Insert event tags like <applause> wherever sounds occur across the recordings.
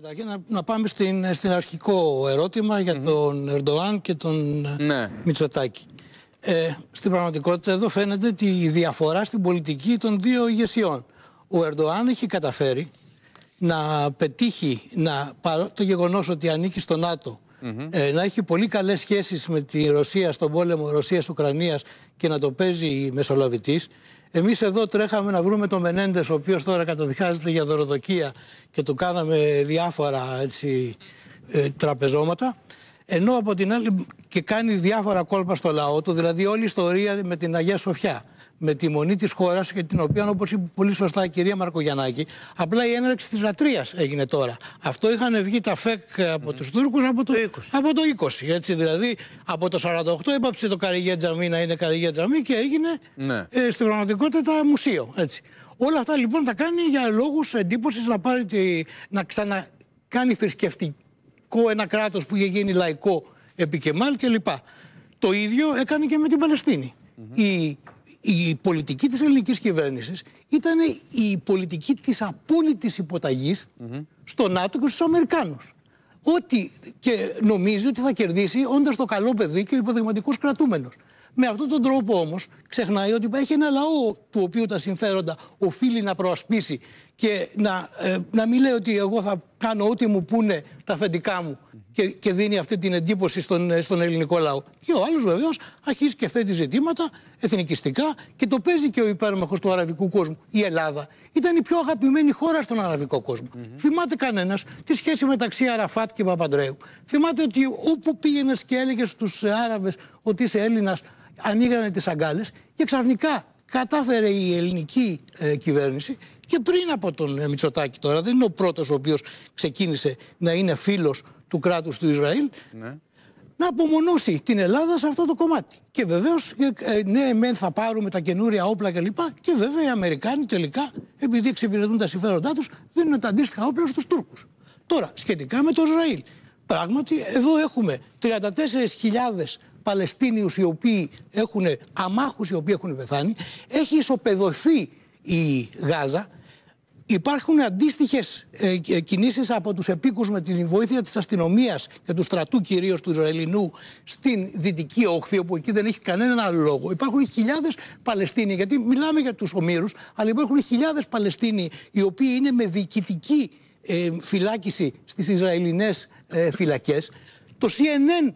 Καταρχήν να πάμε στην, αρχικό ερώτημα για τον Ερντοάν και τον ε, ναι. Μητσοτάκη. Ε, στην πραγματικότητα εδώ φαίνεται τη διαφορά στην πολιτική των δύο ηγεσιών. Ο Ερντοάν έχει καταφέρει να πετύχει να, το γεγονός ότι ανήκει στο ΝΑΤΟ ε, να έχει πολύ καλές σχέσεις με τη Ρωσία στον πόλεμο Ρωσία-Ουκρανία και να το παίζει μεσολαβητής. Εμείς εδώ τρέχαμε να βρούμε τον Μενέντες, ο οποίος τώρα καταδικάζεται για δωροδοκία και του κάναμε διάφορα έτσι, ε, τραπεζώματα. Ενώ από την άλλη και κάνει διάφορα κόλπα στο λαό του, δηλαδή όλη η ιστορία με την Αγία Σοφιά με τη μονή της χώρας και την οποία, όπως είπε πολύ σωστά η κυρία Μαρκογιανάκη, απλά η έναρξη της λατρείας έγινε τώρα. Αυτό είχαν βγει τα ΦΕΚ από τους Τούρκους από το, 20. Από το 20 έτσι, δηλαδή από το 48 έπαψε το Καριγέ Τζαμί να είναι Καριγέ Τζαμί και έγινε ναι. ε, στην πραγματικότητα μουσείο. Έτσι. Όλα αυτά λοιπόν τα κάνει για λόγους εντύπωσης να, πάρει τη, να ξανακάνει θρησκευτικό ένα κράτος που είχε γίνει λαϊκό επί Κεμάλ κλπ. Το ίδιο έκανε και με την Παλαιστίνη. Η η πολιτική της ελληνικής κυβέρνησης ήταν η πολιτική της απόλυτης υποταγής mm-hmm. στο ΝΑΤΟ και στους Αμερικάνους. Ό,τι και νομίζει ότι θα κερδίσει όντας το καλό παιδί και ο υποδειγματικός κρατούμενος. Με αυτόν τον τρόπο όμως ξεχνάει ότι έχει ένα λαό του οποίου τα συμφέροντα οφείλει να προασπίσει και να, ε, να μην λέει ότι εγώ θα κάνω ό,τι μου πούνε τα αφεντικά μου και, και δίνει αυτή την εντύπωση στον, στον ελληνικό λαό. Και ο άλλος βεβαίως αρχίζει και θέτει ζητήματα εθνικιστικά και το παίζει και ο υπέρμαχος του αραβικού κόσμου. Η Ελλάδα ήταν η πιο αγαπημένη χώρα στον αραβικό Θυμάται κανένας τη σχέση μεταξύ Αραφάτ και Παπαντρέου. Θυμάται ότι όπου πήγαινες και έλεγες στους Άραβες ότι είσαι Έλληνας, ανοίγανε τις αγκάλες και ξαφνικά κατάφερε η ελληνική ε, κυβέρνηση και πριν από τον ε, Μητσοτάκη τώρα, δεν είναι ο πρώτος ο οποίος ξεκίνησε να είναι φίλος του κράτους του Ισραήλ, ναι. να απομονώσει την Ελλάδα σε αυτό το κομμάτι. Και βεβαίως, ε, ναι, μεν θα πάρουμε τα καινούρια όπλα κλπ. Και, και βέβαια οι Αμερικάνοι τελικά, επειδή εξυπηρετούν τα συμφέροντά τους, δίνουν τα αντίστοιχα όπλα στους Τούρκους. Τώρα, σχετικά με το Ισραήλ. Πράγματι, εδώ έχουμε 34.000 Παλαιστίνιους οι οποίοι έχουν αμάχους οι οποίοι έχουν πεθάνει έχει ισοπεδωθεί η Γάζα Υπάρχουν αντίστοιχες ε, ε κινήσεις από τους επίκους με τη βοήθεια της αστυνομίας και του στρατού κυρίως του Ισραηλινού στην δυτική όχθη, όπου εκεί δεν έχει κανέναν άλλο λόγο. Υπάρχουν χιλιάδες Παλαιστίνοι, γιατί μιλάμε για τους ομήρους, αλλά υπάρχουν χιλιάδες Παλαιστίνοι οι οποίοι είναι με διοικητική ε, φυλάκιση στις Ισραηλινές ε, φυλακές. Το CNN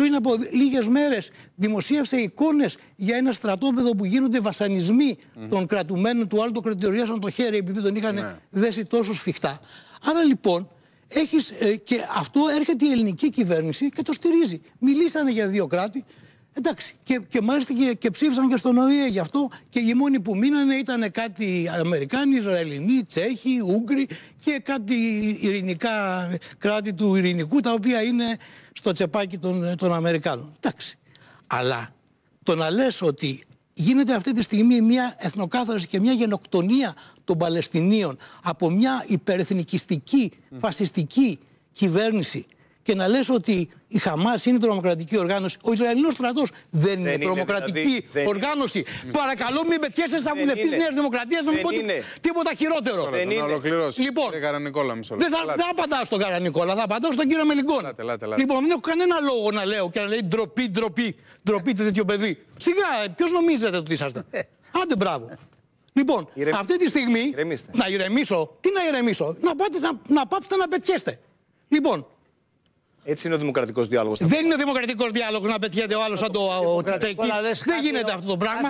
πριν από λίγες μέρες δημοσίευσε εικόνες για ένα στρατόπεδο που γίνονται βασανισμοί mm -hmm. των κρατουμένων του άλλου. Το κρατηριάσαν το χέρι επειδή τον είχαν ναι. δέσει τόσο σφιχτά. Άρα λοιπόν. Έχεις, ε, και αυτό έρχεται η ελληνική κυβέρνηση και το στηρίζει. Μιλήσανε για δύο κράτη, Εντάξει, και, και μάλιστα και, και ψήφισαν και στον ΟΗΕ γι' αυτό και οι μόνοι που μείνανε ήταν κάτι Αμερικάνοι, Ισραηλινοί, Τσέχοι, Ούγγροι και κάτι ειρηνικά κράτη του ειρηνικού τα οποία είναι στο τσεπάκι ε, των, Αμερικάνων. Εντάξει. Αλλά το να λες ότι γίνεται αυτή τη στιγμή μια εθνοκάθαρση και μια γενοκτονία των Παλαιστινίων από μια υπερεθνικιστική, φασιστική κυβέρνηση και να λες ότι η Χαμάς είναι τρομοκρατική οργάνωση. Ο Ισραηλινός στρατός δεν, είναι τρομοκρατική δηλαδή, οργάνωση. Είναι. Παρακαλώ, μην πετιέσαι σαν βουλευτή τη Νέας Δημοκρατίας να μου πω τίποτα χειρότερο. Δεν να είναι. ολοκληρώσει. Λοιπόν, Καρανικόλα, δεν θα, δεν απαντάω στον Καρανικόλα, θα απαντάω στον κύριο Μελιγκόν. Λάτε, λάτε, λάτε. Λοιπόν, δεν έχω κανένα λόγο να λέω και να λέει ντροπή, ντροπή, ντροπή τέτοιο παιδί. Σιγά, ε, ποιος νομίζετε ότι είσαστε. Άντε, μπράβο. Λοιπόν, αυτή τη στιγμή. Να ηρεμήσω. Τι να ηρεμήσω. Να πάτε να, να πάψετε να πετιέστε. Λοιπόν, έτσι είναι ο δημοκρατικός διάλογος. Δεν είναι δημοκρατικός διάλογος να πετιέται ο άλλος σαν το τρέκι. Δεν γίνεται αυτό το πράγμα.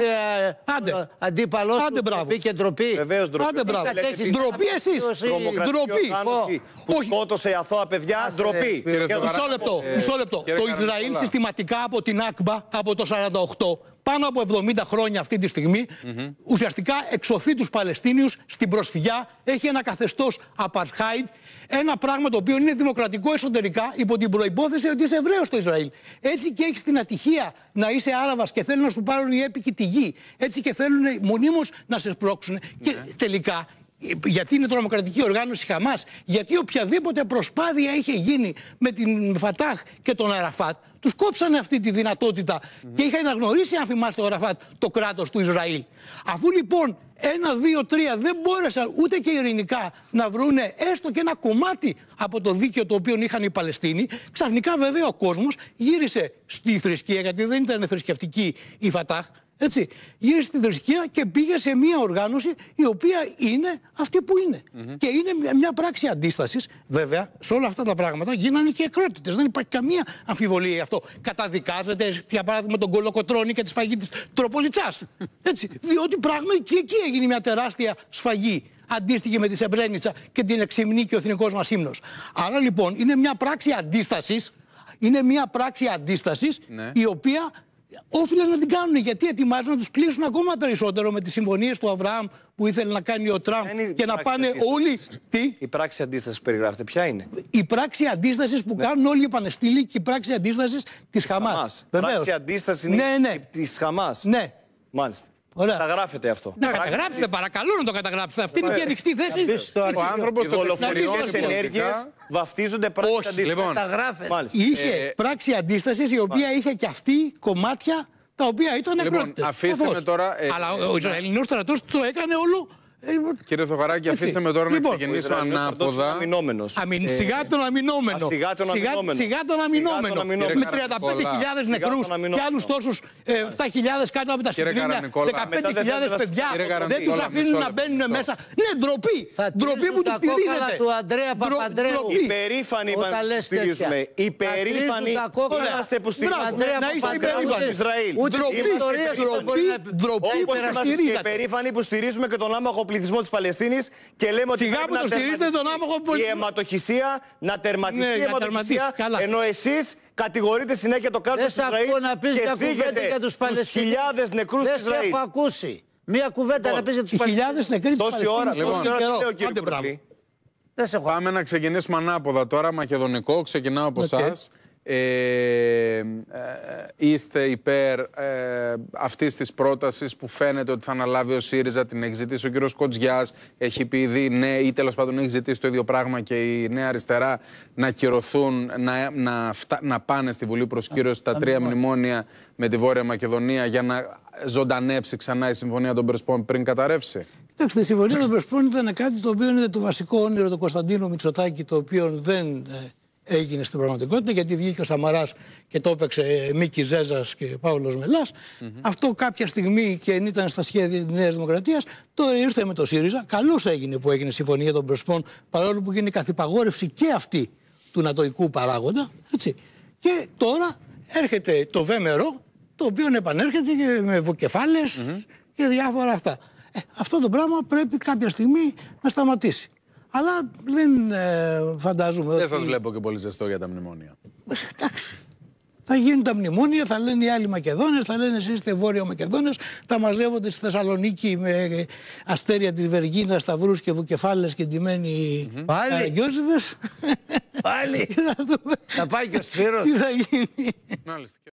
Άντε. Αντίπαλο. Ε, άντε μπράβο. Και ντροπή. Βεβαίως ντροπή. Άντε μπράβο. Ντροπή εσείς. Ντροπή. Που σκότωσε αθώα παιδιά. Ντροπή. Ε, μισό λεπτό. Ε, το Ισραήλ συστηματικά από την ΑΚΜΑ από το 48 πάνω από 70 χρόνια αυτή τη στιγμη ουσιαστικά εξωθεί τους Παλαιστίνιους στην προσφυγιά, έχει ένα καθεστώς apartheid, ένα πράγμα το οποίο είναι δημοκρατικό εσωτερικά υπό την προπόθεση ότι είσαι Εβραίος στο Ισραήλ. Έτσι και έχεις την ατυχία να είσαι άραβας και θέλουν να σου πάρουν οι έπικοι τη γη. Έτσι και θέλουν μονίμως να σε σπρωξουν Και ναι. τελικά γιατί είναι τρομοκρατική οργάνωση Χαμάς, γιατί οποιαδήποτε προσπάθεια είχε γίνει με την Φατάχ και τον Αραφάτ, τους κόψανε αυτή τη δυνατότητα mm και είχαν αναγνωρίσει, αν θυμάστε, ο Αραφάτ το κράτος του Ισραήλ. Αφού λοιπόν ένα, δύο, τρία δεν μπόρεσαν ούτε και ειρηνικά να βρουν έστω και ένα κομμάτι από το δίκαιο το οποίο είχαν οι Παλαιστίνοι, ξαφνικά βέβαια ο κόσμος γύρισε στη θρησκεία, γιατί δεν ήταν θρησκευτική η Φατάχ. Έτσι. Γύρισε στην θρησκεία και πήγε σε μια οργάνωση η οποία είναι αυτή που ειναι mm -hmm. Και είναι μια, πράξη αντίστασης. Βέβαια, σε όλα αυτά τα πράγματα γίνανε και εκρότητες. Δεν υπάρχει καμία αμφιβολία γι' αυτό. Καταδικάζεται, για παράδειγμα, τον Κολοκοτρόνη και τη σφαγή της Τροπολιτσάς. Έτσι. Διότι πράγματι και εκεί έγινε μια τεράστια σφαγή αντίστοιχη με τη Σεμπρένιτσα και την εξυμνή και ο εθνικός μας ύμνος. Άρα λοιπόν είναι μια πράξη αντίστασης. Είναι μια πράξη αντίστασης ναι. η οποία όφιλε να την κάνουν. Γιατί ετοιμάζουν να τους κλείσουν ακόμα περισσότερο με τις συμφωνίες του Αβραάμ που ήθελε να κάνει ο Τραμπ και να πάνε όλοι. Τι? Η πράξη αντίστασης που περιγράφεται, ποια είναι. Η πράξη αντίστασης που ναι. κάνουν όλοι οι Πανεστήλοι και η πράξη αντίστασης της Χαμάς. Η πράξη αντίστασης είναι ναι, ναι. της Χαμάς. Ναι. Μάλιστα. Ωραία. Καταγράφεται αυτό. Να καταγράψετε, παρακαλώ να το καταγράψετε. Αυτή είναι η ανοιχτή θέση. Ο άνθρωπο των δολοφονιών ενέργειες βαφτίζονται λοιπόν, ε, πράξη Όχι, αντίσταση. Λοιπόν, καταγράφεται. Είχε πράξη αντίστασης η οποία είχε και αυτή κομμάτια τα οποία ήταν λοιπόν, Αφήστε με τώρα. Ε... Αλλά ο ε, Ισραηλινός στρατός το έκανε όλο ε, λοιπόν, Κύριε Θοχαράκη, αφήστε με τώρα να λοιπόν, ξεκινήσω ανάποδα. Αμυνόμενος. Ε, σιγά τον αμυνόμενο. Σιγά τον αμυνόμενο. Σιγά, Με 35.000 νεκρού και άλλους τόσους 7.000 κάτω από τα συγκρίνια. 15.000 παιδιά. Δεν τους αφήνουν να μπαίνουν μέσα. Ναι, ντροπή. Ντροπή που του στηρίζετε. του Αντρέα Παπαντρέου. Υπερήφανοι που στηρίζουμε. Υπερήφανοι είμαστε που στηρίζουμε. Να είστε υπερήφανοι. Ισραήλ. Ντροπή που Όπως είμαστε υπερήφανοι που στηρίζουμε και τον άμαχο πληθυσμό της Παλαιστίνης και λέμε ότι. Σιγά πρέπει να τερματιστεί τον άμαχο που. Η αιματοχυσία να τερματιστεί ναι, η αιματοχυσία. Ενώ εσείς κατηγορείτε συνέχεια το κράτος τη Ισραήλ. να πεις και φύγετε για τους χιλιάδες νεκρούς τη Ισραήλ. Δεν έχω ακούσει. Μία κουβέντα λοιπόν, να πεις για τους χιλιάδες νεκροί της λοιπόν. Τόση ώρα, τόση ώρα κύριε Πάμε να ξεκινήσουμε ανάποδα τώρα, μακεδονικό. Ξεκινάω από εσά. Okay. Ε, ε, είστε υπέρ ε, αυτής της πρότασης που φαίνεται ότι θα αναλάβει ο ΣΥΡΙΖΑ, την έχει ζητήσει ο κύριος Κοτζιά έχει πει ήδη ναι ή τέλος πάντων έχει ζητήσει το ίδιο πράγμα και η Νέα Αριστερά να κυρωθούν, να, να, να πάνε στη Βουλή προσκύρωση τα τρία μνημόνια με τη Βόρεια Μακεδονία για να ζωντανέψει ξανά η Συμφωνία των Πρεσπών πριν καταρρεύσει. Κοιτάξτε, η Συμφωνία των Πρεσπών ήταν κάτι το οποίο είναι το βασικό όνειρο του Κωνσταντίνου Μητσοτάκη, το οποίο δεν ε, έγινε στην πραγματικότητα, γιατί βγήκε ο Σαμαράς και το έπαιξε ε, Μίκη Ζέζας και Παύλος Μελάς. Αυτό κάποια στιγμή και ήταν στα σχέδια της Νέας Δημοκρατίας. Τώρα ήρθε με το ΣΥΡΙΖΑ. Καλώς έγινε που έγινε η συμφωνία των Πρεσπών, παρόλο που γίνει καθυπαγόρευση και αυτή του νατοϊκού παράγοντα. Έτσι. Και τώρα έρχεται το ΒΕΜΕΡΟ, το οποίο επανέρχεται και με βοκεφάλε και διάφορα αυτά. Ε, αυτό το πράγμα πρέπει κάποια στιγμή να σταματήσει. Αλλά δεν ε, φαντάζομαι. Δεν ότι... σας βλέπω και πολύ ζεστό για τα μνημόνια. Ε, εντάξει. Θα γίνουν τα μνημόνια, θα λένε οι άλλοι Μακεδόνες, θα λένε εσείς είστε Βόρειο Μακεδόνες, θα μαζεύονται στη Θεσσαλονίκη με ε, αστέρια της Βεργίνας, σταυρούς και βουκεφάλες και ντυμένοι Πάλι. Πάλι. <laughs> θα, δούμε... θα πάει και ο Σπύρος. Τι θα γίνει. Μάλιστα.